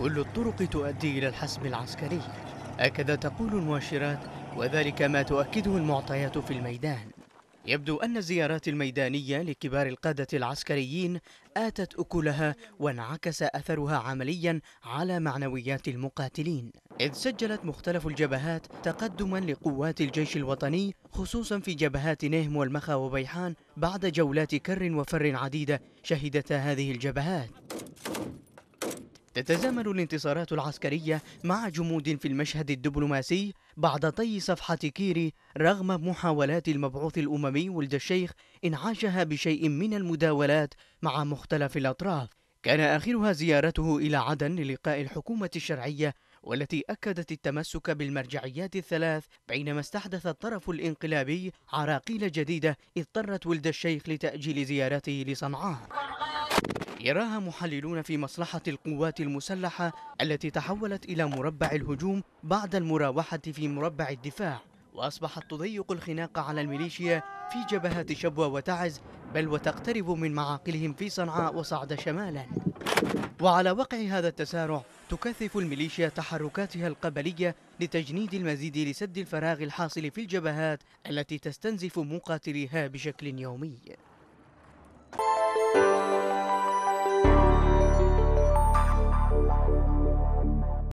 كل الطرق تؤدي إلى الحسم العسكري هكذا تقول المؤشرات وذلك ما تؤكده المعطيات في الميدان يبدو أن الزيارات الميدانية لكبار القادة العسكريين آتت أكلها وانعكس أثرها عمليا على معنويات المقاتلين إذ سجلت مختلف الجبهات تقدما لقوات الجيش الوطني خصوصا في جبهات نهم والمخا وبيحان بعد جولات كر وفر عديدة شهدتها هذه الجبهات تتزامن الانتصارات العسكرية مع جمود في المشهد الدبلوماسي بعد طي صفحة كيري رغم محاولات المبعوث الأممي ولد الشيخ إنعاشها بشيء من المداولات مع مختلف الأطراف كان آخرها زيارته إلى عدن للقاء الحكومة الشرعية والتي أكدت التمسك بالمرجعيات الثلاث بينما استحدث الطرف الانقلابي عراقيل جديدة اضطرت ولد الشيخ لتأجيل زيارته لصنعاء يراها محللون في مصلحة القوات المسلحة التي تحولت إلى مربع الهجوم بعد المراوحة في مربع الدفاع وأصبحت تضيق الخناق على الميليشيا في جبهات شبوة وتعز بل وتقترب من معاقلهم في صنعاء وصعد شمالا وعلى وقع هذا التسارع تكثف الميليشيا تحركاتها القبلية لتجنيد المزيد لسد الفراغ الحاصل في الجبهات التي تستنزف مقاتليها بشكل يومي